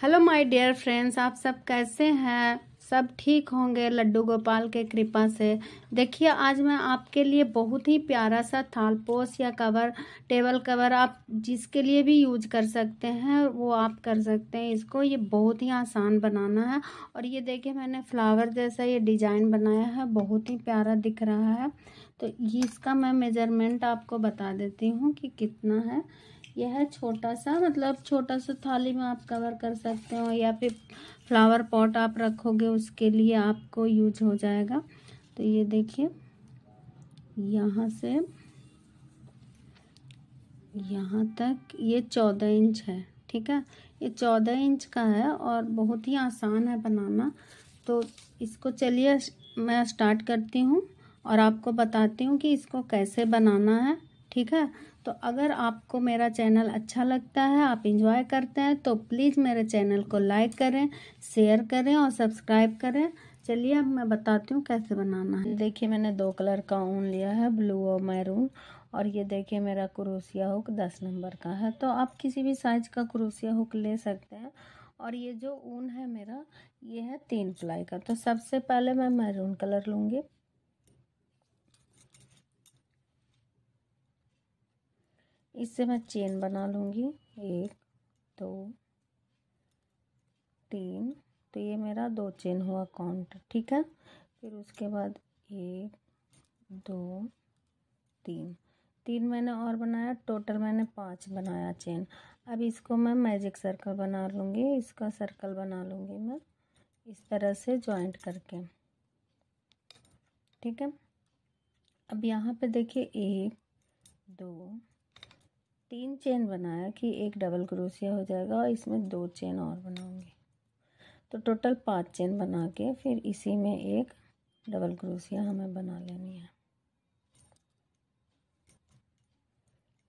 hello my dear friends आप सब कैसे हैं सब ठीक होंगे लड्डू गोपाल के कृपा से देखिए आज मैं आपके लिए बहुत ही प्यारा सा थालपोस या कवर टेबल कवर आप जिसके लिए भी यूज कर सकते हैं वो आप कर सकते हैं इसको ये बहुत ही आसान बनाना है और ये देखिए मैंने फ्लावर जैसा ये डिज़ाइन बनाया है बहुत ही प्यारा दिख रहा है तो इसका मैं मेजरमेंट आपको बता देती हूँ कि कितना है यह छोटा सा मतलब छोटा सा थाली में आप कवर कर सकते हो या फिर फ्लावर पॉट आप रखोगे उसके लिए आपको यूज हो जाएगा तो ये देखिए यहाँ से यहाँ तक ये चौदह इंच है ठीक है ये चौदह इंच का है और बहुत ही आसान है बनाना तो इसको चलिए मैं स्टार्ट करती हूँ और आपको बताती हूँ कि इसको कैसे बनाना है ठीक है तो अगर आपको मेरा चैनल अच्छा लगता है आप इंजॉय करते हैं तो प्लीज़ मेरे चैनल को लाइक करें शेयर करें और सब्सक्राइब करें चलिए अब मैं बताती हूँ कैसे बनाना है देखिए मैंने दो कलर का ऊन लिया है ब्लू और मैरून और ये देखिए मेरा क्रोसिया हुक दस नंबर का है तो आप किसी भी साइज का क्रोसिया हुक ले सकते हैं और ये जो ऊन है मेरा ये है तीन प्लाई का तो सबसे पहले मैं मैरून कलर लूँगी इससे मैं चेन बना लूँगी एक दो तीन तो ये मेरा दो चेन हुआ काउंट ठीक है फिर उसके बाद एक दो तीन तीन मैंने और बनाया टोटल मैंने पाँच बनाया चेन अब इसको मैं मैजिक सर्कल बना लूँगी इसका सर्कल बना लूँगी मैं इस तरह से जॉइंट करके ठीक है अब यहाँ पे देखिए एक दो तीन चेन बनाया कि एक डबल क्रोशिया हो जाएगा और इसमें दो चेन और बनाऊंगी तो टोटल पांच चेन बना के फिर इसी में एक डबल क्रोशिया हमें बना लेनी है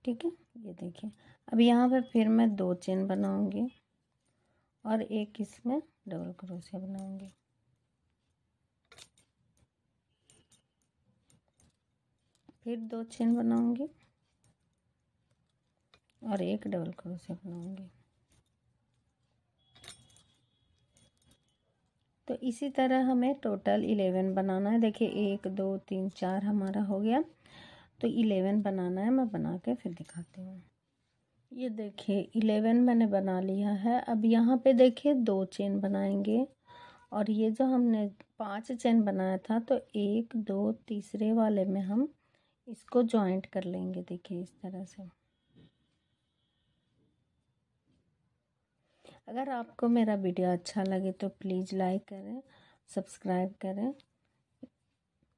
ठीक है ये देखिए अब यहाँ पे फिर मैं दो चेन बनाऊंगी और एक इसमें डबल क्रोशिया बनाऊंगी फिर दो चेन बनाऊंगी और एक डबल क्रोशिया बनाऊंगी तो इसी तरह हमें टोटल इलेवन बनाना है देखिए एक दो तीन चार हमारा हो गया तो इलेवन बनाना है मैं बना के फिर दिखाती हूँ ये देखिए इलेवन मैंने बना लिया है अब यहाँ पे देखिए दो चेन बनाएंगे और ये जो हमने पांच चेन बनाया था तो एक दो तीसरे वाले में हम इसको जॉइंट कर लेंगे देखिए इस तरह से अगर आपको मेरा वीडियो अच्छा लगे तो प्लीज़ लाइक करें सब्सक्राइब करें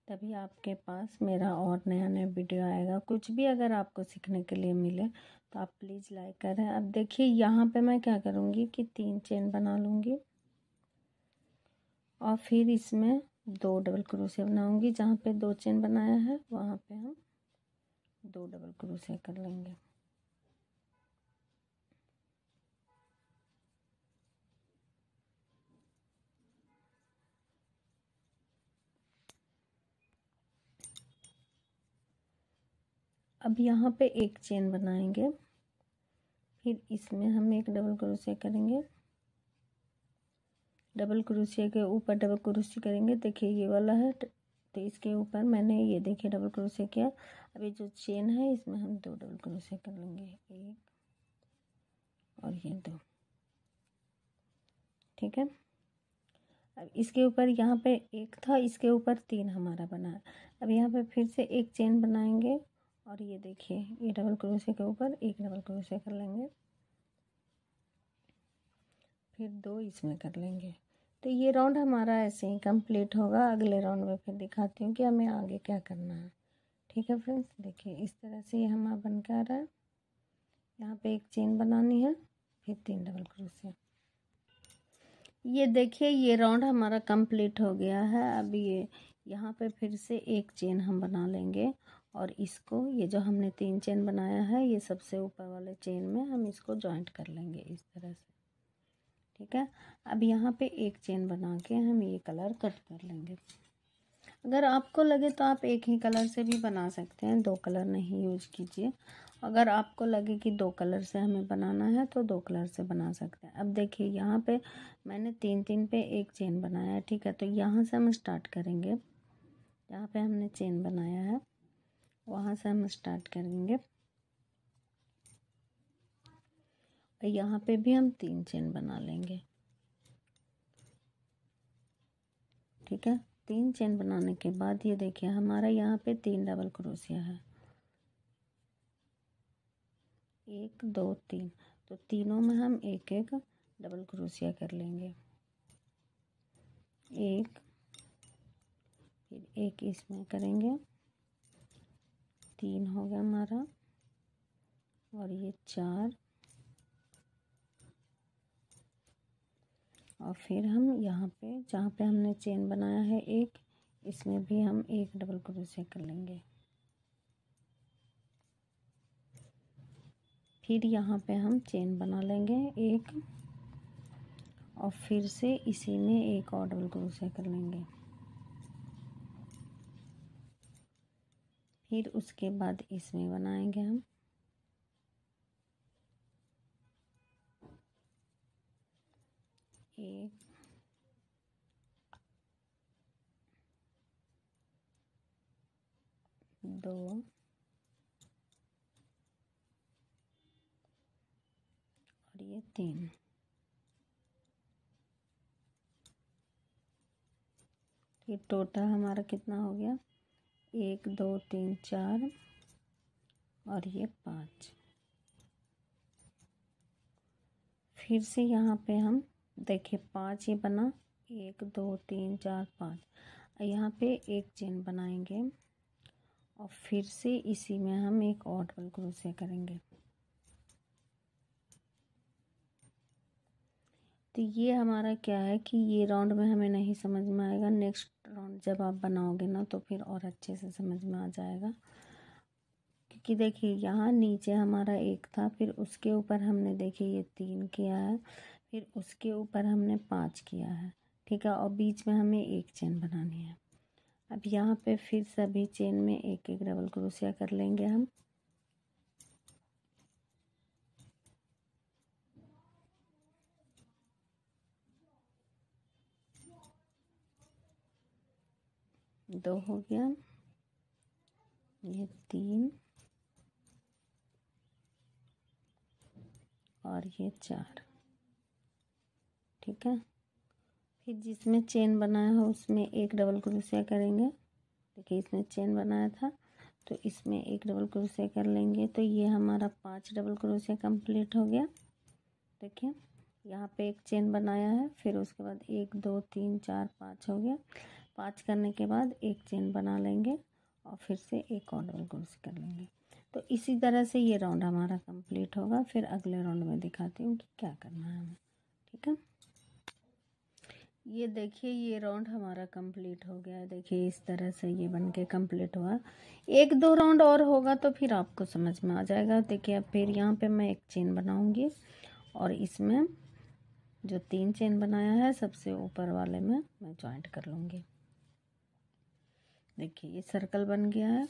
तभी आपके पास मेरा और नया नया वीडियो आएगा कुछ भी अगर आपको सीखने के लिए मिले तो आप प्लीज़ लाइक करें अब देखिए यहाँ पे मैं क्या करूँगी कि तीन चेन बना लूँगी और फिर इसमें दो डबल क्रोसे बनाऊँगी जहाँ पे दो चेन बनाया है वहाँ पे हम दो डबल क्रोसे कर लेंगे अब यहाँ पे एक चेन बनाएंगे फिर इसमें हम एक डबल क्रोशिया करेंगे डबल क्रोशिया के ऊपर डबल क्रोशिया करेंगे देखिए ये वाला है तो इसके ऊपर मैंने ये देखिए डबल क्रोशिया किया अब ये जो चेन है इसमें हम दो डबल क्रोशिया कर लेंगे एक और ये दो ठीक है अब इसके ऊपर यहाँ पे एक था इसके ऊपर तीन हमारा बना अब यहाँ पे फिर से एक चेन बनाएंगे और ये देखिए ये डबल क्रोशे के ऊपर एक डबल क्रोशे कर लेंगे फिर दो इसमें कर लेंगे तो ये राउंड हमारा ऐसे ही कंप्लीट होगा अगले राउंड में फिर दिखाती हूँ कि हमें आगे क्या करना है ठीक है फ्रेंड्स देखिए इस तरह से ये हमारा बन के आ रहा है यहाँ पे एक चेन बनानी है फिर तीन डबल क्रोशे ये देखिए ये राउंड हमारा कंप्लीट हो गया है अब ये यहाँ पे फिर से एक चेन हम बना लेंगे और इसको ये जो हमने तीन चेन बनाया है ये सबसे ऊपर वाले चेन में हम इसको जॉइंट कर लेंगे इस तरह से ठीक है अब यहाँ पे एक चेन बना के हम ये कलर कट कर लेंगे अगर आपको लगे तो आप एक ही कलर से भी बना सकते हैं दो कलर नहीं यूज कीजिए अगर आपको लगे कि दो कलर से हमें बनाना है तो दो कलर से बना सकते हैं अब देखिए यहाँ पे मैंने तीन तीन पे एक चेन बनाया है ठीक है तो यहाँ से हम स्टार्ट करेंगे यहाँ पे हमने चेन बनाया है वहाँ से हम स्टार्ट करेंगे और यहाँ पे भी हम तीन चेन बना लेंगे ठीक है तीन चेन बनाने के बाद ये देखिए हमारा यहाँ पे तीन डबल क्रोशिया है एक दो तीन तो तीनों में हम एक एक डबल क्रोशिया कर लेंगे एक फिर एक इसमें करेंगे तीन हो गया हमारा और ये चार और फिर हम यहाँ पे जहाँ पे हमने चेन बनाया है एक इसमें भी हम एक डबल क्रोशिया कर लेंगे फिर यहाँ पे हम चेन बना लेंगे एक और फिर से इसी में एक और डबल क्रोशिया कर लेंगे फिर उसके बाद इसमें बनाएंगे हम एक दो और ये तीन ये टोटल हमारा कितना हो गया एक दो तीन चार और ये पाँच फिर से यहाँ पे हम देखिए पाँच ये बना एक दो तीन चार पाँच यहाँ पे एक चेन बनाएंगे और फिर से इसी में हम एक और डबल क्रोशिया करेंगे तो ये हमारा क्या है कि ये राउंड में हमें नहीं समझ में आएगा नेक्स्ट राउंड जब आप बनाओगे ना तो फिर और अच्छे से समझ में आ जाएगा क्योंकि देखिए यहाँ नीचे हमारा एक था फिर उसके ऊपर हमने देखिए ये तीन किया है फिर उसके ऊपर हमने पाँच किया है ठीक है और बीच में हमें एक चेन बनानी है अब यहाँ पे फिर सभी चेन में एक एक डबल क्रोशिया कर लेंगे हम दो हो गया ये तीन और ये चार ठीक है फिर जिसमें चेन बनाया हो उसमें एक डबल क्रोशिया करेंगे देखिए इसमें चेन बनाया था तो इसमें एक डबल क्रोशिया कर लेंगे तो ये हमारा पांच डबल क्रोशिया कंप्लीट हो गया देखिए यहाँ पे एक चेन बनाया है फिर उसके बाद एक दो तीन चार पाँच हो गया पाँच करने के बाद एक चेन बना लेंगे और फिर से एक और डबल से कर लेंगे तो इसी तरह से ये राउंड हमारा कंप्लीट होगा फिर अगले राउंड में दिखाती हूँ कि क्या करना है हमें ठीक है ये देखिए ये राउंड हमारा कंप्लीट हो गया देखिए इस तरह से ये बन के कम्प्लीट हुआ एक दो राउंड और होगा तो फिर आपको समझ में आ जाएगा देखिए अब फिर यहाँ पे मैं एक चेन बनाऊँगी और इसमें जो तीन चेन बनाया है सबसे ऊपर वाले में मैं ज्वाइंट कर लूँगी देखिए ये सर्कल बन गया है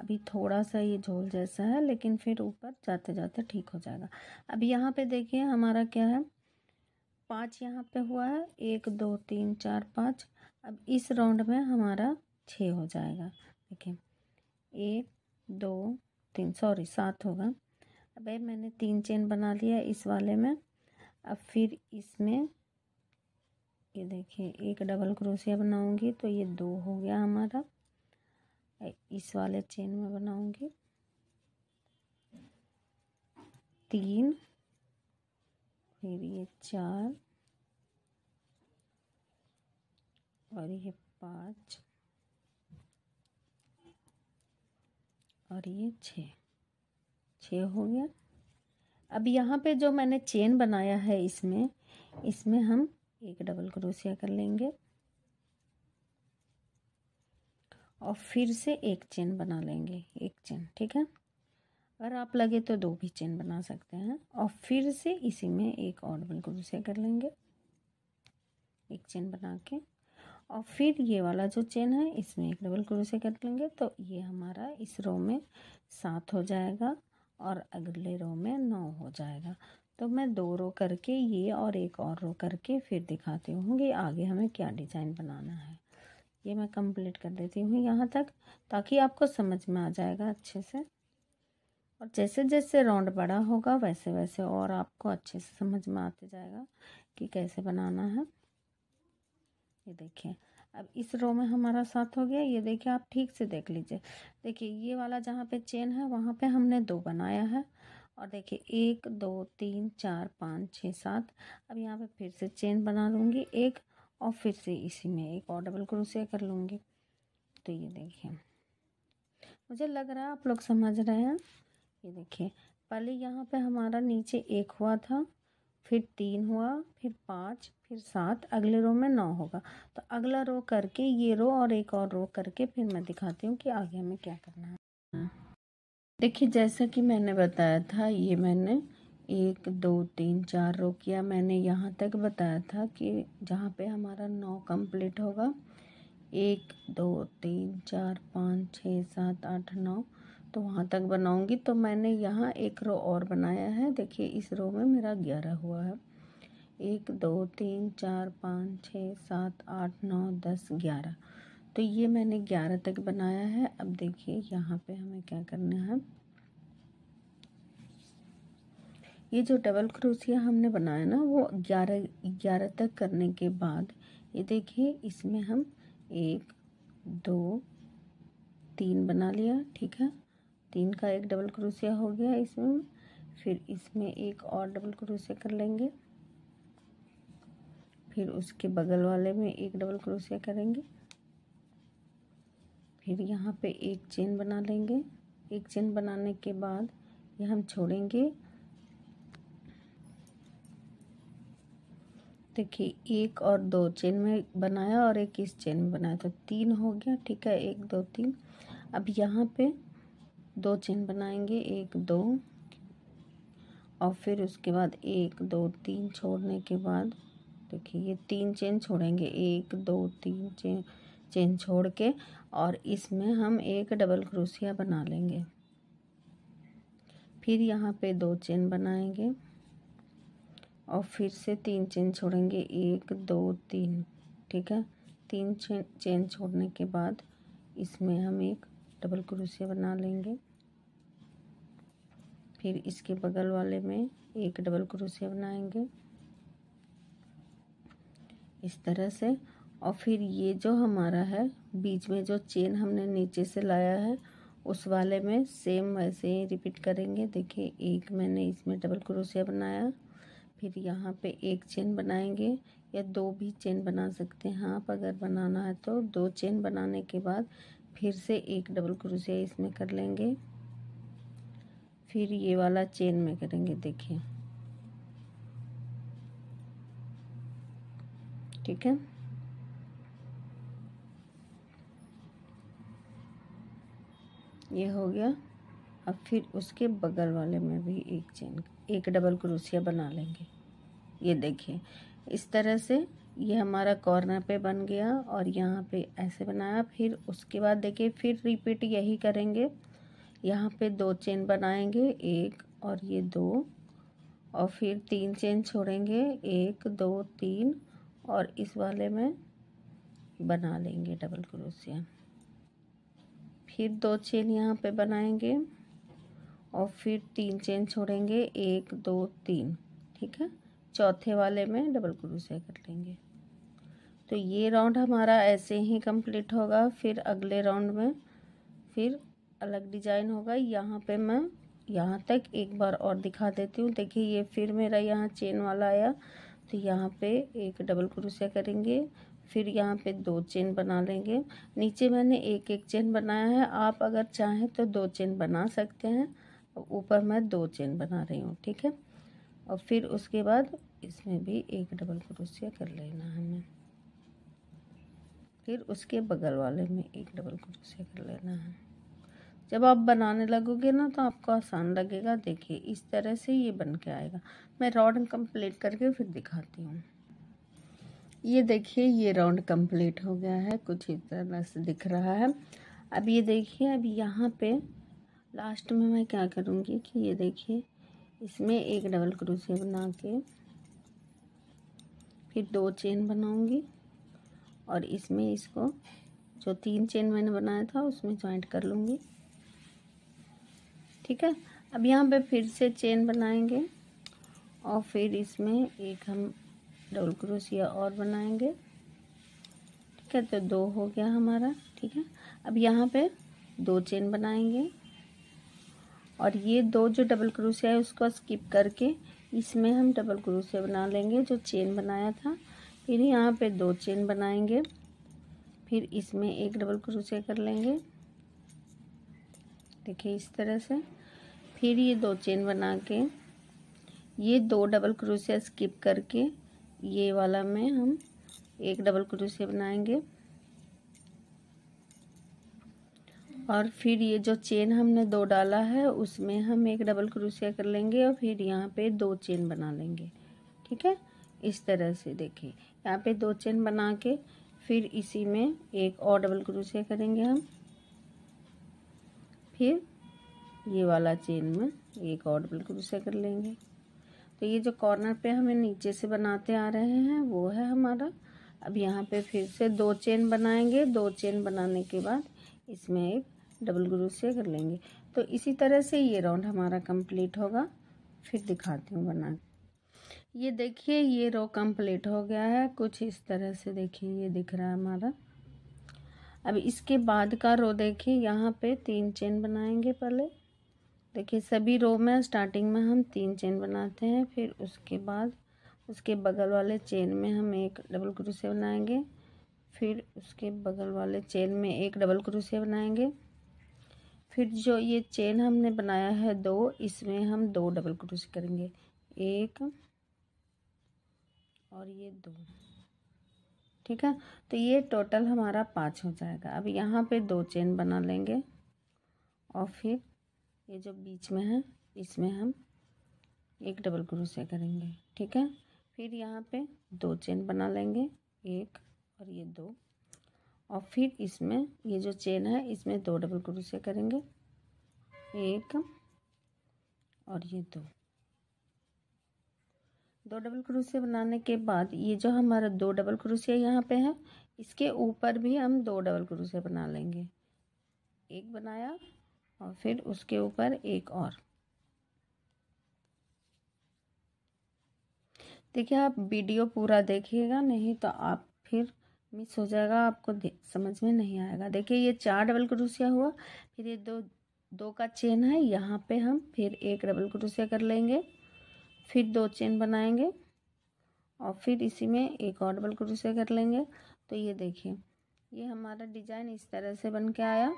अभी थोड़ा सा ये झोल जैसा है लेकिन फिर ऊपर जाते जाते ठीक हो जाएगा अब यहाँ पे देखिए हमारा क्या है पाँच यहाँ पे हुआ है एक दो तीन चार पाँच अब इस राउंड में हमारा छः हो जाएगा देखिए एक दो तीन सॉरी सात होगा अब मैंने तीन चेन बना लिया इस वाले में अब फिर इसमें ये देखिए एक डबल क्रोशिया बनाऊंगी तो ये दो हो गया हमारा इस वाले चेन में बनाऊंगी तीन फिर ये चार और ये पाँच और ये छः छः हो गया अब यहाँ पे जो मैंने चेन बनाया है इसमें इसमें हम एक डबल क्रोशिया कर लेंगे और फिर से एक चेन बना लेंगे एक चेन ठीक है अगर आप लगे तो दो भी चेन बना सकते हैं और फिर से इसी में एक और बिल्कुल उसे कर लेंगे एक चेन बना के और फिर ये वाला जो चेन है इसमें एक डबल क्रोशे कर लेंगे तो ये हमारा इस रो में सात हो जाएगा और अगले रो में नौ हो जाएगा तो मैं दो रो करके ये और एक और रो करके फिर दिखाती हूँ कि आगे हमें क्या डिज़ाइन बनाना है ये मैं कंप्लीट कर देती हूँ यहाँ तक ताकि आपको समझ में आ जाएगा अच्छे से और जैसे जैसे राउंड बड़ा होगा वैसे वैसे और आपको अच्छे से समझ में आते जाएगा कि कैसे बनाना है ये देखिए अब इस रो में हमारा साथ हो गया ये देखिए आप ठीक से देख लीजिए देखिए ये वाला जहाँ पे चेन है वहाँ पे हमने दो बनाया है और देखिए एक दो तीन चार पाँच छः सात अब यहाँ पे फिर से चेन बना लूँगी एक और फिर से इसी में एक और डबल क्रोशिया कर लूँगी तो ये देखिए मुझे लग रहा है आप लोग समझ रहे हैं ये देखिए पहले यहाँ पे हमारा नीचे एक हुआ था फिर तीन हुआ फिर पाँच फिर सात अगले रो में नौ होगा तो अगला रो करके ये रो और एक और रो करके फिर मैं दिखाती हूँ कि आगे हमें क्या करना है देखिए जैसा कि मैंने बताया था ये मैंने एक दो तीन चार रो किया मैंने यहाँ तक बताया था कि जहाँ पे हमारा नौ कंप्लीट होगा एक दो तीन चार पाँच छः सात आठ नौ तो वहाँ तक बनाऊँगी तो मैंने यहाँ एक रो और बनाया है देखिए इस रो में मेरा ग्यारह हुआ है एक दो तीन चार पाँच छः सात आठ नौ दस ग्यारह तो ये मैंने ग्यारह तक बनाया है अब देखिए यहाँ पे हमें क्या करना है ये जो डबल क्रोसिया हमने बनाया ना वो ग्यारह ग्यारह तक करने के बाद ये देखिए इसमें हम एक दो तीन बना लिया ठीक है तीन का एक डबल क्रोसिया हो गया इसमें फिर इसमें एक और डबल क्रोसिया कर लेंगे फिर उसके बगल वाले में एक डबल क्रोसिया करेंगे फिर यहाँ पे एक चेन बना लेंगे एक चेन बनाने के बाद ये हम छोड़ेंगे देखिए एक और दो चेन में बनाया और एक इस चेन में बनाया तो तीन हो गया ठीक है एक दो तीन अब यहाँ पे दो चेन बनाएंगे एक दो और फिर उसके बाद एक दो तीन छोड़ने के बाद देखिए ये तीन चेन छोड़ेंगे एक दो तीन चेन चेन छोड़ के और इसमें हम एक डबल क्रोसिया बना लेंगे फिर यहाँ पे दो चेन बनाएंगे और फिर से तीन चेन छोड़ेंगे एक दो तीन ठीक है तीन चेन छोड़ने के बाद इसमें हम एक डबल क्रोशिया बना लेंगे फिर इसके बगल वाले में एक डबल क्रोशिया बनाएंगे इस तरह से और फिर ये जो हमारा है बीच में जो चेन हमने नीचे से लाया है उस वाले में सेम वैसे ही रिपीट करेंगे देखिए एक मैंने इसमें डबल क्रोशिया बनाया फिर यहाँ पे एक चेन बनाएंगे या दो भी चेन बना सकते हैं हाँ, आप अगर बनाना है तो दो चेन बनाने के बाद फिर से एक डबल क्रोशिया इसमें कर लेंगे फिर ये वाला चेन में करेंगे देखिए ठीक है ये हो गया अब फिर उसके बगल वाले में भी एक चेन कर एक डबल क्रोशिया बना लेंगे ये देखिए इस तरह से ये हमारा कॉर्नर पे बन गया और यहाँ पे ऐसे बनाया फिर उसके बाद देखिए फिर रिपीट यही करेंगे यहाँ पे दो चेन बनाएंगे एक और ये दो और फिर तीन चेन छोड़ेंगे एक दो तीन और इस वाले में बना लेंगे डबल क्रोशिया फिर दो चेन यहाँ पे बनाएंगे और फिर तीन चेन छोड़ेंगे एक दो तीन ठीक है चौथे वाले में डबल क्रोशिया कर लेंगे तो ये राउंड हमारा ऐसे ही कंप्लीट होगा फिर अगले राउंड में फिर अलग डिजाइन होगा यहाँ पे मैं यहाँ तक एक बार और दिखा देती हूँ देखिए ये फिर मेरा यहाँ चेन वाला आया तो यहाँ पे एक डबल क्रोशिया करेंगे फिर यहाँ पे दो चेन बना लेंगे नीचे मैंने एक एक चेन बनाया है आप अगर चाहें तो दो चेन बना सकते हैं ऊपर मैं दो चेन बना रही हूँ ठीक है और फिर उसके बाद इसमें भी एक डबल क्रोशिया कर लेना हमें फिर उसके बगल वाले में एक डबल क्रोशिया कर लेना है जब आप बनाने लगोगे ना तो आपको आसान लगेगा देखिए इस तरह से ये बन के आएगा मैं राउंड कंप्लीट करके फिर दिखाती हूँ ये देखिए ये राउंड कंप्लीट हो गया है कुछ इस तरह से दिख रहा है अब ये देखिए अब यहाँ पे लास्ट में मैं क्या करूँगी कि ये देखिए इसमें एक डबल क्रोशिया बना के फिर दो चेन बनाऊँगी और इसमें इसको जो तीन चेन मैंने बनाया था उसमें ज्वाइंट कर लूँगी ठीक है अब यहाँ पे फिर से चेन बनाएंगे और फिर इसमें एक हम डबल क्रोशिया और बनाएंगे ठीक है तो दो हो गया हमारा ठीक है अब यहाँ पे दो चेन बनाएंगे और ये दो जो डबल क्रोशिया है उसको स्किप करके इसमें हम डबल क्रोशिया बना लेंगे जो चेन बनाया था फिर यहाँ पे दो चेन बनाएंगे फिर इसमें एक डबल क्रोशिया कर लेंगे देखिए इस तरह से फिर ये दो चेन बना के ये दो डबल क्रोशिया स्किप करके ये वाला में हम एक डबल क्रोशिया बनाएंगे और फिर ये जो चेन हमने दो डाला है उसमें हम एक डबल क्रोशिया कर लेंगे और फिर यहाँ पे दो चेन बना लेंगे ठीक है इस तरह से देखिए यहाँ पे दो चेन बना के फिर इसी में एक और डबल क्रोशिया करेंगे हम फिर ये वाला चेन में एक और डबल क्रोशिया कर लेंगे तो ये जो कॉर्नर पे हमें नीचे से बनाते आ रहे हैं वो है हमारा अब यहाँ पे फिर से दो चेन बनाएंगे दो चेन बनाने के बाद इसमें एक डबल क्रोशिया कर लेंगे तो इसी तरह से ये राउंड हमारा कंप्लीट होगा फिर दिखाती हूँ बना ये देखिए ये रो कंप्लीट हो गया है कुछ इस तरह से देखिए ये दिख रहा है हमारा अब इसके बाद का रो देखिए यहाँ पे तीन चेन बनाएंगे पहले देखिए सभी रो में स्टार्टिंग में हम तीन चेन बनाते हैं फिर उसके बाद उसके बगल वाले चेन में हम एक डबल क्रोशिया बनाएंगे फिर उसके बगल वाले चेन में एक डबल क्रोशिया बनाएंगे फिर जो ये चेन हमने बनाया है दो इसमें हम दो डबल क्रोश करेंगे एक और ये दो ठीक है तो ये टोटल हमारा पाँच हो जाएगा अब यहाँ पे दो चेन बना लेंगे और फिर ये जो बीच में है इसमें हम एक डबल क्रोशिया करेंगे ठीक है फिर यहाँ पे दो चेन बना लेंगे एक और ये दो और फिर इसमें ये जो चेन है इसमें दो डबल क्रोशिया करेंगे एक और ये दो दो डबल क्रोशिया बनाने के बाद ये जो हमारा दो डबल क्रोशिया यहाँ पे है इसके ऊपर भी हम दो डबल क्रोशिया बना लेंगे एक बनाया और फिर उसके ऊपर एक और देखिए आप वीडियो पूरा देखिएगा नहीं तो आप फिर मिस हो जाएगा आपको समझ में नहीं आएगा देखिए ये चार डबल क्रोशिया हुआ फिर ये दो दो का चेन है यहाँ पे हम फिर एक डबल क्रोशिया कर लेंगे फिर दो चेन बनाएंगे और फिर इसी में एक और डबल क्रोशिया कर लेंगे तो ये देखिए ये हमारा डिज़ाइन इस तरह से बन के आया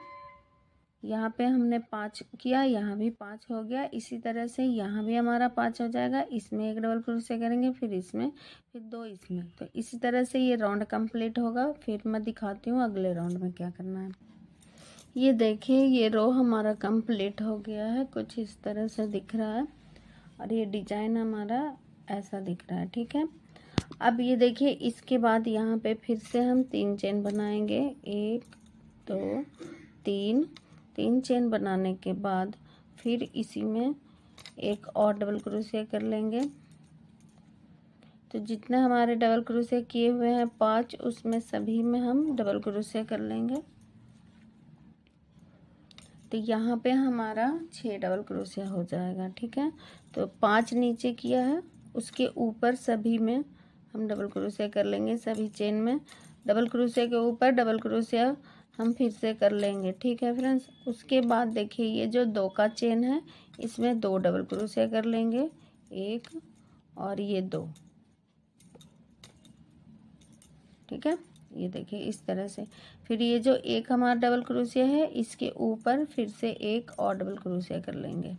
यहाँ पे हमने पाँच किया यहाँ भी पाँच हो गया इसी तरह से यहाँ भी हमारा पाँच हो जाएगा इसमें एक डबल क्रोशिया करेंगे फिर इसमें फिर दो इसमें तो इसी तरह से ये राउंड कंप्लीट होगा फिर मैं दिखाती हूँ अगले राउंड में क्या करना है ये देखिए ये रो हमारा कंप्लीट हो गया है कुछ इस तरह से दिख रहा है और ये डिजाइन हमारा ऐसा दिख रहा है ठीक है अब ये देखिए इसके बाद यहाँ पर फिर से हम तीन चेन बनाएंगे एक दो तीन तीन चेन बनाने के बाद फिर इसी में एक और डबल क्रोशिया कर लेंगे तो जितने हमारे डबल क्रोशिया किए हुए हैं पांच उसमें सभी में हम डबल क्रोशिया कर लेंगे तो यहाँ पे हमारा छः डबल क्रोशिया हो जाएगा ठीक है तो पांच नीचे किया है उसके ऊपर सभी में हम डबल क्रोशिया कर लेंगे सभी चेन में डबल क्रोशिया के ऊपर डबल क्रोशिया हम फिर से कर लेंगे ठीक है फ्रेंड्स उसके बाद देखिए ये जो दो का चेन है इसमें दो डबल क्रोशिया कर लेंगे एक और ये दो ठीक है ये देखिए इस तरह से फिर ये जो एक हमारा डबल क्रोशिया है इसके ऊपर फिर से एक और डबल क्रोशिया कर लेंगे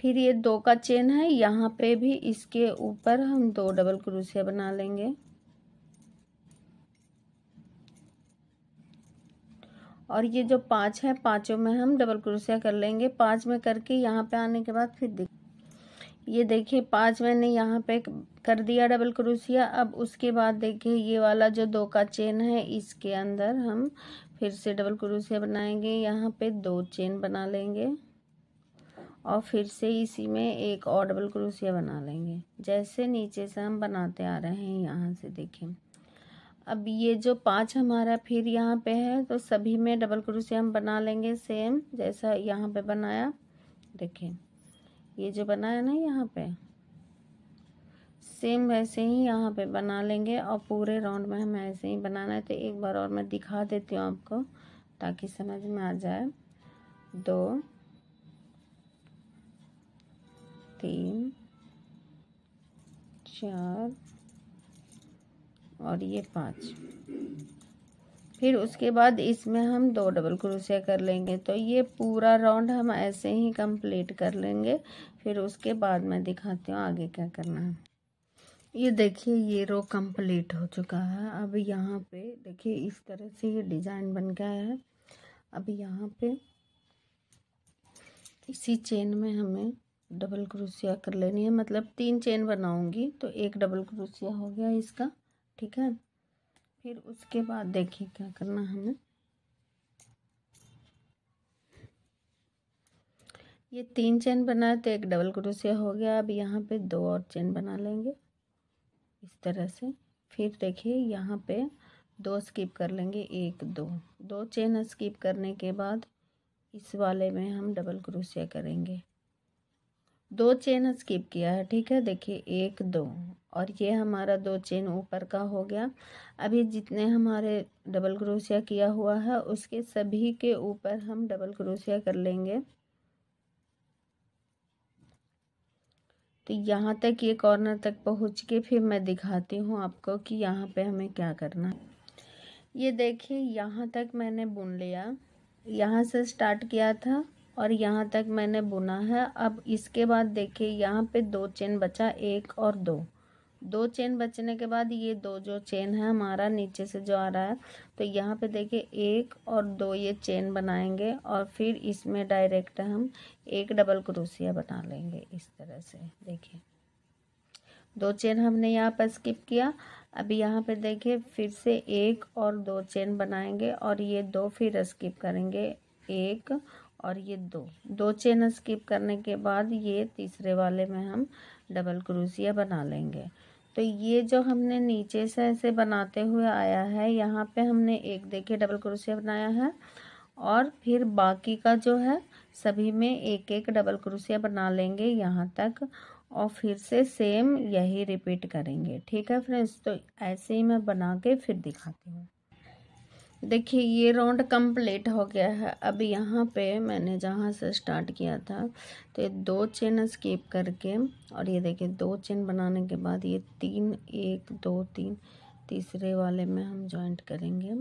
फिर ये दो का चेन है यहाँ पे भी इसके ऊपर हम दो डबल क्रोशिया बना लेंगे और ये जो पाँच है पाँचों में हम डबल क्रोशिया कर लेंगे पाँच में करके यहाँ पे आने के बाद फिर देख ये देखिए पाँच मैंने यहाँ पे कर दिया डबल क्रोशिया अब उसके बाद देखिए ये वाला जो दो का चेन है इसके अंदर हम फिर से डबल क्रोशिया बनाएंगे यहाँ पे दो चेन बना लेंगे और फिर से इसी में एक और डबल क्रोशिया बना लेंगे जैसे नीचे से हम बनाते आ रहे हैं यहाँ से देखें अब ये जो पाँच हमारा फिर यहाँ पे है तो सभी में डबल क्रोशिया हम बना लेंगे सेम जैसा यहाँ पे बनाया देखें ये जो बनाया ना यहाँ पे सेम वैसे ही यहाँ पे बना लेंगे और पूरे राउंड में हमें ऐसे ही बनाना है तो एक बार और मैं दिखा देती हूँ आपको ताकि समझ में आ जाए दो तीन चार और ये पाँच फिर उसके बाद इसमें हम दो डबल क्रोशिया कर लेंगे तो ये पूरा राउंड हम ऐसे ही कंप्लीट कर लेंगे फिर उसके बाद मैं दिखाती हूँ आगे क्या करना है ये देखिए ये रो कंप्लीट हो चुका है अब यहाँ पे देखिए इस तरह से ये डिज़ाइन बन गया है अब यहाँ पे इसी चेन में हमें डबल क्रोशिया कर लेनी है मतलब तीन चेन बनाऊंगी तो एक डबल क्रोशिया हो गया इसका ठीक है फिर उसके बाद देखिए क्या करना हमें ये तीन चेन बनाए तो एक डबल क्रोशिया हो गया अब यहाँ पे दो और चेन बना लेंगे इस तरह से फिर देखिए यहाँ पे दो स्किप कर लेंगे एक दो दो चेन स्किप करने के बाद इस वाले में हम डबल क्रोशिया करेंगे दो चेन स्किप किया है ठीक है देखिए एक दो और ये हमारा दो चेन ऊपर का हो गया अभी जितने हमारे डबल क्रोशिया किया हुआ है उसके सभी के ऊपर हम डबल क्रोशिया कर लेंगे तो यहाँ तक ये कॉर्नर तक पहुँच के फिर मैं दिखाती हूँ आपको कि यहाँ पे हमें क्या करना है ये देखिए यहाँ तक मैंने बुन लिया यहाँ से स्टार्ट किया था और यहाँ तक मैंने बुना है अब इसके बाद देखिए यहाँ पे दो चेन बचा एक और दो दो चेन बचने के बाद ये दो जो चेन है हमारा नीचे से जो आ रहा है तो यहाँ पे देखिए एक और दो ये चेन बनाएंगे और फिर इसमें डायरेक्ट हम एक डबल क्रोसिया बना लेंगे इस तरह से देखिए दो चेन हमने यहाँ पर स्किप किया अभी यहाँ पे देखिए फिर से एक और दो चेन बनाएंगे और ये दो फिर स्किप करेंगे एक और ये दो दो चेन स्किप करने के बाद ये तीसरे वाले में हम डबल क्रूसिया बना लेंगे तो ये जो हमने नीचे से ऐसे बनाते हुए आया है यहाँ पे हमने एक देखिए डबल क्रोशिया बनाया है और फिर बाकी का जो है सभी में एक एक डबल क्रोशिया बना लेंगे यहाँ तक और फिर से सेम यही रिपीट करेंगे ठीक है फ्रेंड्स तो ऐसे ही मैं बना के फिर दिखाती हूँ देखिए ये राउंड कंप्लीट हो गया है अब यहाँ पे मैंने जहाँ से स्टार्ट किया था तो ये दो चेन स्कीप करके और ये देखिए दो चेन बनाने के बाद ये तीन एक दो तीन तीसरे वाले में हम जॉइंट करेंगे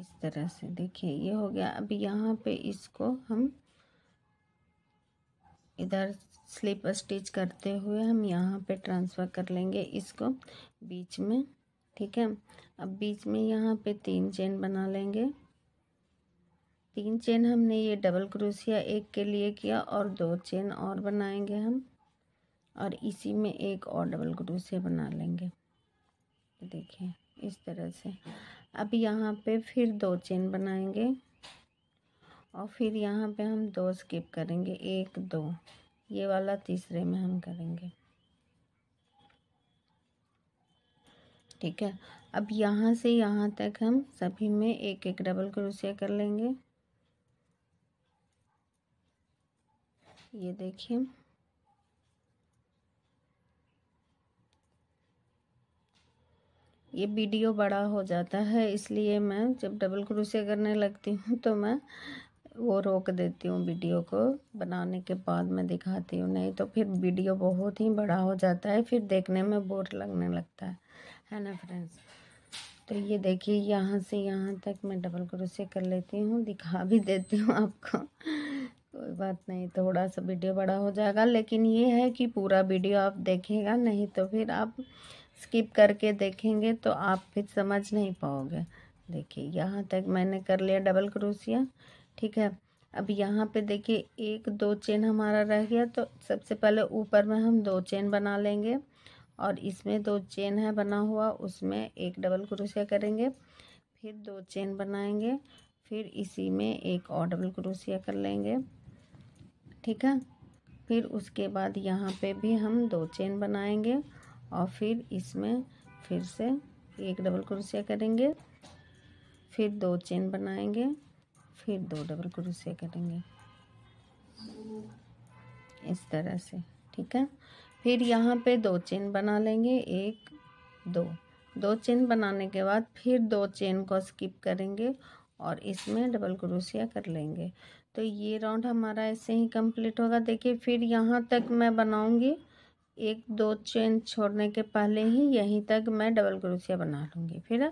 इस तरह से देखिए ये हो गया अब यहाँ पे इसको हम इधर स्लिप स्टिच करते हुए हम यहाँ पे ट्रांसफ़र कर लेंगे इसको बीच में ठीक है अब बीच में यहाँ पे तीन चेन बना लेंगे तीन चेन हमने ये डबल क्रोशिया एक के लिए किया और दो चेन और बनाएंगे हम और इसी में एक और डबल क्रोशिया बना लेंगे देखिए इस तरह से अब यहाँ पे फिर दो चेन बनाएंगे और फिर यहाँ पे हम दो स्किप करेंगे एक दो ये वाला तीसरे में हम करेंगे ठीक है अब यहाँ से यहाँ तक हम सभी में एक एक डबल क्रोशिया कर लेंगे ये देखिए ये वीडियो बड़ा हो जाता है इसलिए मैं जब डबल क्रोशिया करने लगती हूँ तो मैं वो रोक देती हूँ वीडियो को बनाने के बाद मैं दिखाती हूँ नहीं तो फिर वीडियो बहुत ही बड़ा हो जाता है फिर देखने में बोर लगने लगता है है ना फ्रेंड्स तो ये देखिए यहाँ से यहाँ तक मैं डबल क्रोशिया कर लेती हूँ दिखा भी देती हूँ आपको कोई बात नहीं थोड़ा सा वीडियो बड़ा हो जाएगा लेकिन ये है कि पूरा वीडियो आप देखेगा नहीं तो फिर आप स्किप करके देखेंगे तो आप फिर समझ नहीं पाओगे देखिए यहाँ तक मैंने कर लिया डबल क्रोशिया ठीक है अब यहाँ पे देखिए एक दो चेन हमारा रह गया तो सबसे पहले ऊपर में हम दो चेन बना लेंगे और इसमें दो चेन है बना हुआ उसमें एक डबल क्रोशिया करेंगे फिर दो चेन बनाएंगे फिर इसी में एक और डबल क्रोशिया कर लेंगे ठीक है फिर उसके बाद यहाँ पे भी हम दो चेन बनाएंगे और फिर इसमें फिर से एक डबल क्रोशिया करेंगे फिर दो चेन बनाएंगे फिर दो डबल क्रोशिया करेंगे इस तरह से ठीक है फिर यहाँ पे दो चेन बना लेंगे एक दो दो चेन बनाने के बाद फिर दो चेन को स्किप करेंगे और इसमें डबल क्रोशिया कर लेंगे तो ये राउंड हमारा ऐसे ही कंप्लीट होगा देखिए फिर यहाँ तक मैं बनाऊंगी एक दो चेन छोड़ने के पहले ही यहीं तक मैं डबल क्रोशिया बना लूँगी फिर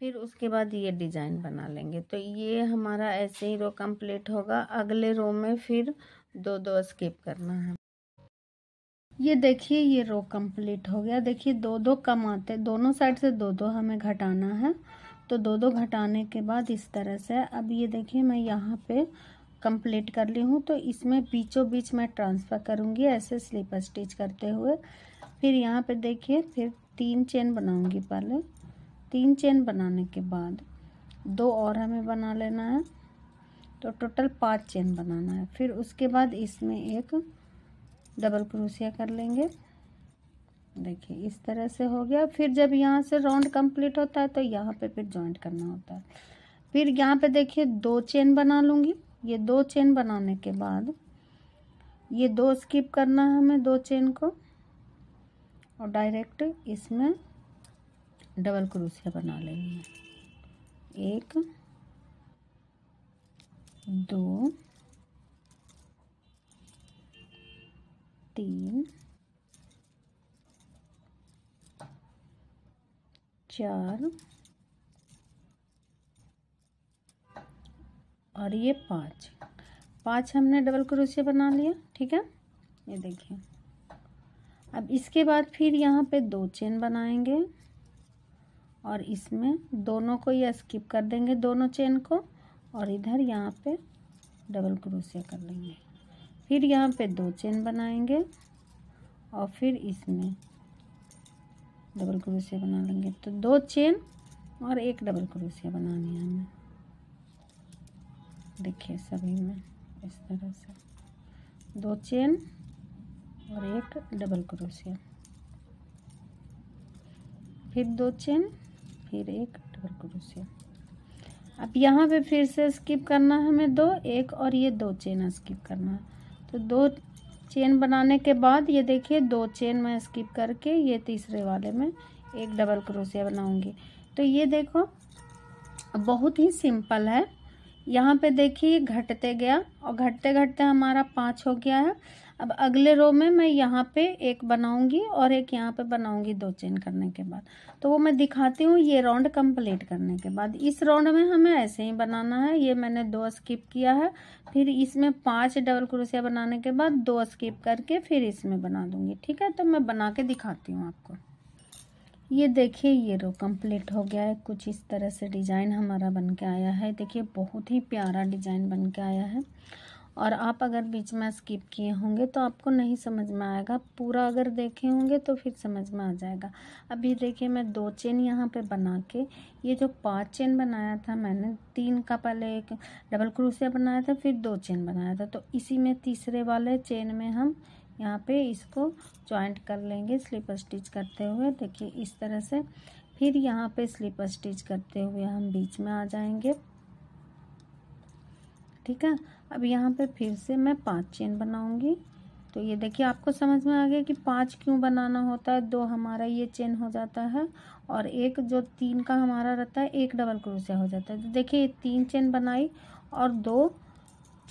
फिर उसके बाद ये डिज़ाइन बना लेंगे तो ये हमारा ऐसे ही रो कंप्लीट होगा अगले रो में फिर दो दो स्किप करना है ये देखिए ये रो कंप्लीट हो गया देखिए दो दो कम आते दोनों साइड से दो दो हमें घटाना है तो दो दो घटाने के बाद इस तरह से अब ये देखिए मैं यहाँ पे कंप्लीट कर ली हूँ तो इसमें बीचों बीच मैं ट्रांसफ़र करूँगी ऐसे स्लीपर स्टिच करते हुए फिर यहाँ पे देखिए फिर तीन चेन बनाऊँगी पहले तीन चेन बनाने के बाद दो और हमें बना लेना है तो टोटल पांच चेन बनाना है फिर उसके बाद इसमें एक डबल क्रोशिया कर लेंगे देखिए इस तरह से हो गया फिर जब यहाँ से राउंड कंप्लीट होता है तो यहाँ पे फिर जॉइंट करना होता है फिर यहाँ पे देखिए दो चेन बना लूँगी ये दो चेन बनाने के बाद ये दो स्किप करना है हमें दो चेन को और डायरेक्ट इसमें डबल क्रोशिया बना लेंगे एक दो तीन चार और ये पाँच पाँच हमने डबल क्रोशिया बना लिया ठीक है ये देखिए अब इसके बाद फिर यहाँ पे दो चेन बनाएंगे और इसमें दोनों को ये स्किप कर देंगे दोनों चेन को और इधर यहाँ पे डबल क्रोशिया कर लेंगे फिर यहाँ पे दो चेन बनाएंगे और फिर इसमें डबल क्रोशिया बना लेंगे तो दो चेन और एक डबल क्रोशिया बनानी है हमें देखिए सभी में इस तरह से दो चेन और एक डबल क्रोशिया फिर दो चेन फिर एक डबल क्रोशिया अब यहाँ पे फिर से स्किप करना है हमें दो एक और ये दो चेन स्किप करना है तो दो चेन बनाने के बाद ये देखिए दो चेन मैं स्किप करके ये तीसरे वाले में एक डबल क्रोशिया बनाऊंगी तो ये देखो बहुत ही सिंपल है यहाँ पे देखिए घटते गया और घटते घटते हमारा पाँच हो गया है अब अगले रो में मैं यहाँ पे एक बनाऊंगी और एक यहाँ पे बनाऊंगी दो चेन करने के बाद तो वो मैं दिखाती हूँ ये राउंड कंप्लीट करने के बाद इस राउंड में हमें ऐसे ही बनाना है ये मैंने दो स्किप किया है फिर इसमें पांच डबल क्रोशिया बनाने के बाद दो स्किप करके फिर इसमें बना दूंगी ठीक है तो मैं बना के दिखाती हूँ आपको ये देखिए ये रो कंप्लीट हो गया है कुछ इस तरह से डिज़ाइन हमारा बन के आया है देखिए बहुत ही प्यारा डिज़ाइन बन के आया है और आप अगर बीच में स्किप किए होंगे तो आपको नहीं समझ में आएगा पूरा अगर देखे होंगे तो फिर समझ में आ जाएगा अभी देखिए मैं दो चेन यहाँ पे बना के ये जो पांच चेन बनाया था मैंने तीन का पहले एक डबल क्रूसिया बनाया था फिर दो चेन बनाया था तो इसी में तीसरे वाले चेन में हम यहाँ पे इसको ज्वाइंट कर लेंगे स्लिप स्टिच करते हुए देखिए इस तरह से फिर यहाँ पर स्लिप स्टिच करते हुए हम बीच में आ जाएंगे ठीक है अब यहाँ पर फिर से मैं पांच चेन बनाऊंगी तो ये देखिए आपको समझ में आ गया कि पांच क्यों बनाना होता है दो हमारा ये चेन हो जाता है और एक जो तीन का हमारा रहता है एक डबल क्रोशिया हो जाता है तो देखिए ये तीन चेन बनाई और दो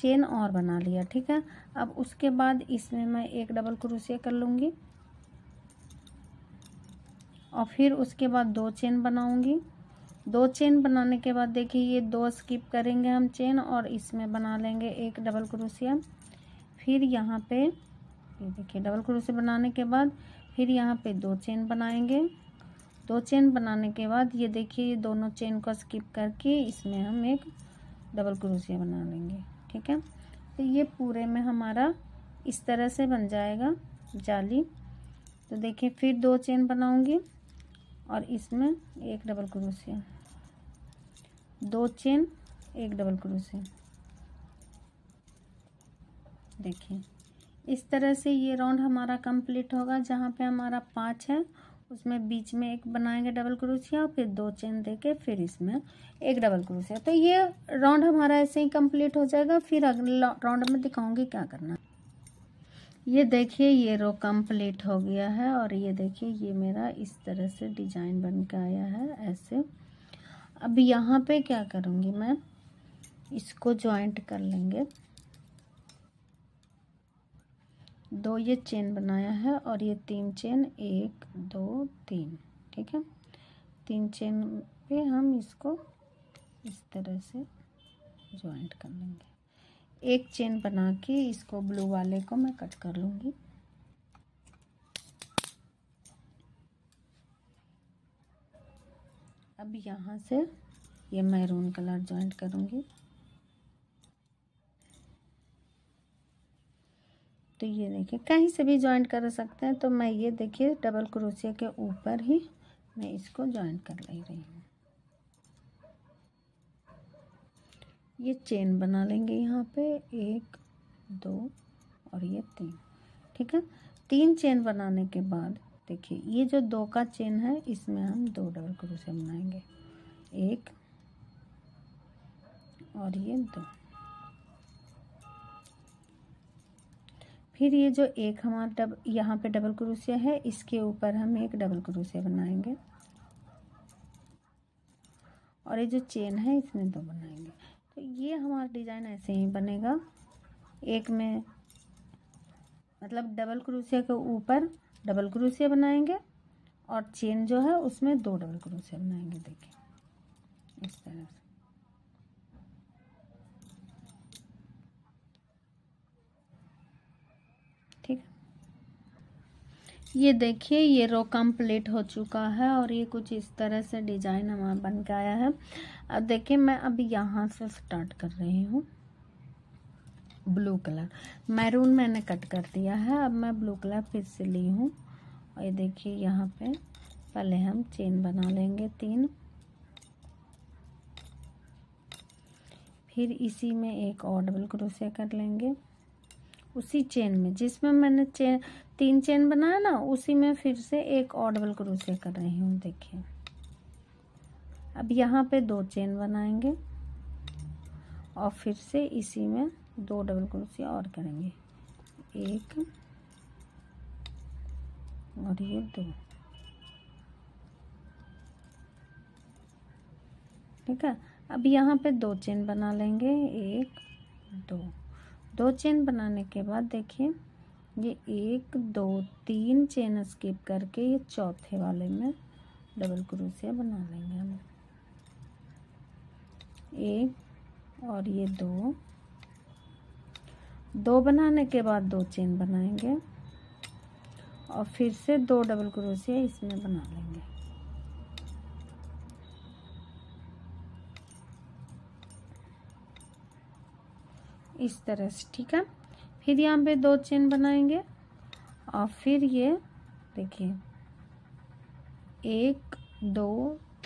चेन और बना लिया ठीक है अब उसके बाद इसमें मैं एक डबल क्रोशिया कर लूँगी और फिर उसके बाद दो चेन बनाऊँगी दो चेन बनाने के बाद देखिए ये दो स्किप करेंगे हम चेन और इसमें बना लेंगे एक डबल क्रोशिया फिर यहाँ पे ये देखिए डबल क्रोशिया बनाने के बाद फिर यहाँ पे दो चेन बनाएंगे दो चेन बनाने के बाद ये देखिए ये दोनों चेन को स्किप करके इसमें हम एक डबल क्रोशिया बना लेंगे ठीक है तो ये पूरे में हमारा इस तरह से बन जाएगा जाली तो देखिए फिर दो चेन बनाऊँगी और इसमें एक डबल क्रोशिया दो चेन एक डबल क्रोशिया देखिए इस तरह से ये राउंड हमारा कंप्लीट होगा जहाँ पे हमारा पाँच है उसमें बीच में एक बनाएंगे डबल क्रोशिया फिर दो चेन दे के फिर इसमें एक डबल क्रोशिया तो ये राउंड हमारा ऐसे ही कंप्लीट हो जाएगा फिर अगले राउंड में दिखाऊंगी क्या करना है ये देखिए ये रो कंप्लीट हो गया है और ये देखिए ये मेरा इस तरह से डिजाइन बन के आया है ऐसे अब यहाँ पे क्या करूँगी मैं इसको जॉइंट कर लेंगे दो ये चेन बनाया है और ये तीन चेन एक दो तीन ठीक है तीन चेन पे हम इसको इस तरह से जॉइंट कर लेंगे एक चेन बना के इसको ब्लू वाले को मैं कट कर लूँगी अब यहाँ से ये मैरून कलर ज्वाइंट करूँगी तो ये देखिए कहीं से भी ज्वाइंट कर सकते हैं तो मैं ये देखिए डबल क्रोशिया के ऊपर ही मैं इसको ज्वाइंट कर ले रही हूँ ये चेन बना लेंगे यहाँ पे एक दो और ये तीन ठीक है तीन चेन बनाने के बाद देखिए ये जो दो का चेन है इसमें हम दो डबल क्रोशे बनाएंगे एक और ये दो फिर ये जो एक हमारा डब यहाँ पे डबल क्रोशिया है इसके ऊपर हम एक डबल क्रोशिया बनाएंगे और ये जो चेन है इसमें दो बनाएंगे तो ये हमारा डिज़ाइन ऐसे ही बनेगा एक में मतलब डबल क्रूसिया के ऊपर डबल क्रूसिया बनाएंगे और चेन जो है उसमें दो डबल क्रोशिया बनाएंगे देखिए इस तरह से ठीक ये देखिए ये रो कम्प्लीट हो चुका है और ये कुछ इस तरह से डिजाइन हमारा बन के आया है अब देखिए मैं अब यहाँ से स्टार्ट कर रही हूँ ब्लू कलर मैरून मैंने कट कर दिया है अब मैं ब्लू कलर फिर से ली हूँ और ये देखिए यहाँ पे पहले हम चेन बना लेंगे तीन फिर इसी में एक और डबल क्रोशिया कर लेंगे उसी चेन में जिसमें मैंने चेन तीन चेन बनाया ना उसी में फिर से एक और डबल क्रोशिया कर रही हूँ देखिए अब यहाँ पे दो चेन बनाएंगे और फिर से इसी में दो डबल क्रोशिया और करेंगे एक और ये दो ठीक है अब यहाँ पे दो चेन बना लेंगे एक दो दो चेन बनाने के बाद देखिए ये एक दो तीन चेन स्किप करके ये चौथे वाले में डबल क्रोशिया बना लेंगे हम एक और ये दो दो बनाने के बाद दो चेन बनाएंगे और फिर से दो डबल क्रोशिया इसमें बना लेंगे इस तरह से ठीक है फिर यहाँ पे दो चेन बनाएंगे और फिर ये देखिए एक दो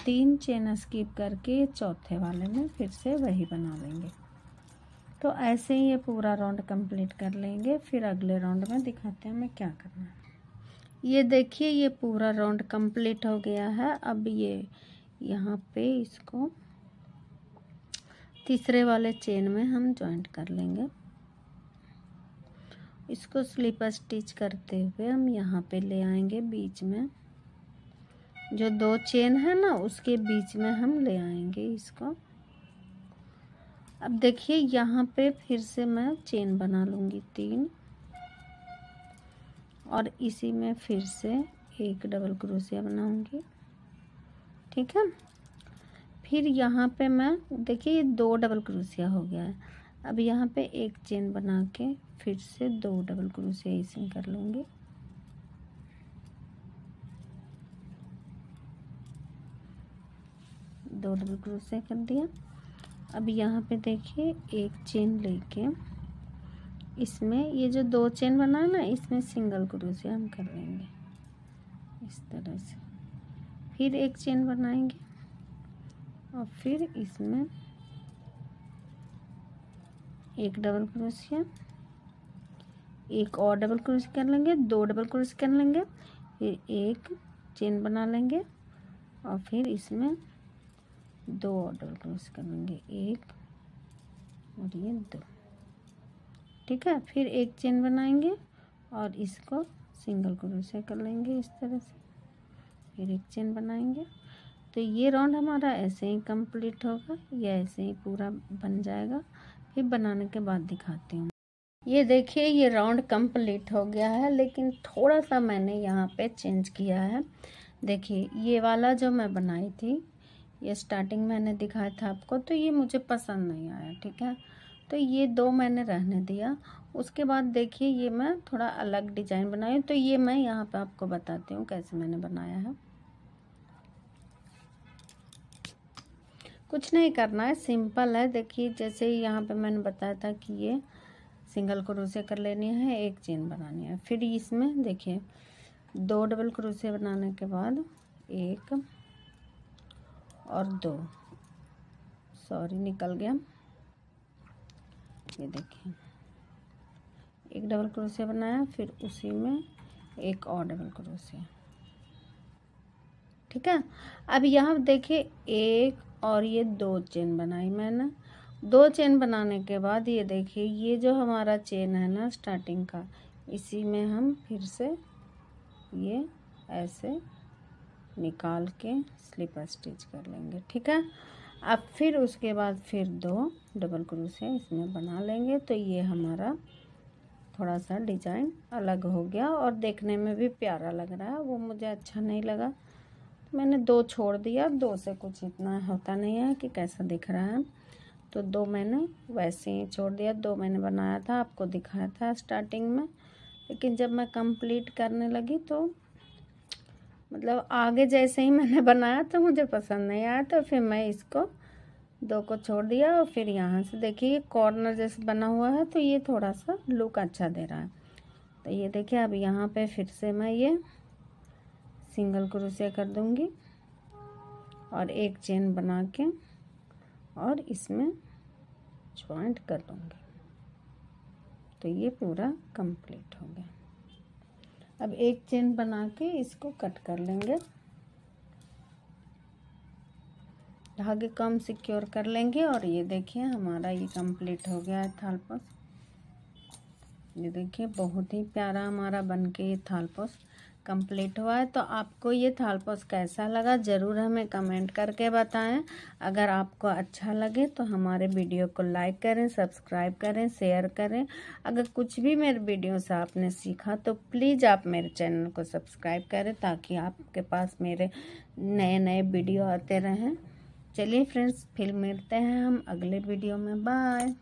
तीन चेन स्कीप करके चौथे वाले में फिर से वही बना लेंगे तो ऐसे ही ये पूरा राउंड कंप्लीट कर लेंगे फिर अगले राउंड में दिखाते हैं हमें क्या करना है ये देखिए ये पूरा राउंड कंप्लीट हो गया है अब ये यहाँ पे इसको तीसरे वाले चेन में हम जॉइंट कर लेंगे इसको स्लीपर स्टिच करते हुए हम यहाँ पे ले आएंगे बीच में जो दो चेन है ना उसके बीच में हम ले आएंगे इसको अब देखिए यहाँ पे फिर से मैं चेन बना लूँगी तीन और इसी में फिर से एक डबल क्रोशिया बनाऊँगी ठीक है फिर यहाँ पे मैं देखिए ये दो डबल क्रोशिया हो गया है अब यहाँ पे एक चेन बना के फिर से दो डबल क्रोशिया इसमें कर लूँगी दो डबल क्रोसिया कर दिया अब यहाँ पे देखिए एक चेन लेके इसमें ये जो दो चेन बना है ना इसमें सिंगल क्रोसिया हम कर लेंगे इस तरह से फिर एक चेन बनाएंगे और फिर इसमें एक डबल क्रोसिया एक और डबल क्रोशिया कर लेंगे दो डबल क्रोशिया कर लेंगे फिर एक चेन बना लेंगे और फिर इसमें दो और डबल कर करेंगे एक और ये दो ठीक है फिर एक चेन बनाएंगे और इसको सिंगल क्रोशिया कर लेंगे इस तरह से फिर एक चेन बनाएंगे तो ये राउंड हमारा ऐसे ही कंप्लीट होगा या ऐसे ही पूरा बन जाएगा फिर बनाने के बाद दिखाती हूँ ये देखिए ये राउंड कंप्लीट हो गया है लेकिन थोड़ा सा मैंने यहाँ पे चेंज किया है देखिए ये वाला जो मैं बनाई थी ये स्टार्टिंग मैंने दिखाया था आपको तो ये मुझे पसंद नहीं आया ठीक है तो ये दो मैंने रहने दिया उसके बाद देखिए ये मैं थोड़ा अलग डिजाइन बनाई तो ये मैं यहाँ पे आपको बताती हूँ कैसे मैंने बनाया है कुछ नहीं करना है सिंपल है देखिए जैसे यहाँ पे मैंने बताया था कि ये सिंगल क्रोसे कर लेनी है एक चेन बनानी है फिर इसमें देखिए दो डबल क्रोसे बनाने के बाद एक और दो सॉरी निकल गया ये देखिए एक डबल क्रोशिया बनाया फिर उसी में एक और डबल क्रोशिया ठीक है अब यहाँ देखिए एक और ये दो चेन बनाई मैंने दो चेन बनाने के बाद ये देखिए ये जो हमारा चेन है ना स्टार्टिंग का इसी में हम फिर से ये ऐसे निकाल के स्लीपर स्टिच कर लेंगे ठीक है अब फिर उसके बाद फिर दो डबल क्रोशे इसमें बना लेंगे तो ये हमारा थोड़ा सा डिजाइन अलग हो गया और देखने में भी प्यारा लग रहा है वो मुझे अच्छा नहीं लगा मैंने दो छोड़ दिया दो से कुछ इतना होता नहीं है कि कैसा दिख रहा है तो दो मैंने वैसे ही छोड़ दिया दो मैंने बनाया था आपको दिखाया था स्टार्टिंग में लेकिन जब मैं कंप्लीट करने लगी तो मतलब आगे जैसे ही मैंने बनाया तो मुझे पसंद नहीं आया तो फिर मैं इसको दो को छोड़ दिया और फिर यहाँ से देखिए कॉर्नर जैसे बना हुआ है तो ये थोड़ा सा लुक अच्छा दे रहा है तो ये देखिए अब यहाँ पे फिर से मैं ये सिंगल क्रोशिया कर दूँगी और एक चेन बना के और इसमें ज्वाइंट कर दूँगी तो ये पूरा कंप्लीट हो गया अब एक चेन बना के इसको कट कर लेंगे धागे कम सिक्योर कर लेंगे और ये देखिए हमारा ये कंप्लीट हो गया है थालपोस ये देखिए बहुत ही प्यारा हमारा बन के ये पोस कंप्लीट हुआ है तो आपको ये थालपोस कैसा लगा ज़रूर हमें कमेंट करके बताएं अगर आपको अच्छा लगे तो हमारे वीडियो को लाइक करें सब्सक्राइब करें शेयर करें अगर कुछ भी मेरे वीडियो से आपने सीखा तो प्लीज़ आप मेरे चैनल को सब्सक्राइब करें ताकि आपके पास मेरे नए नए वीडियो आते रहें चलिए फ्रेंड्स फिर मिलते हैं हम अगले वीडियो में बाय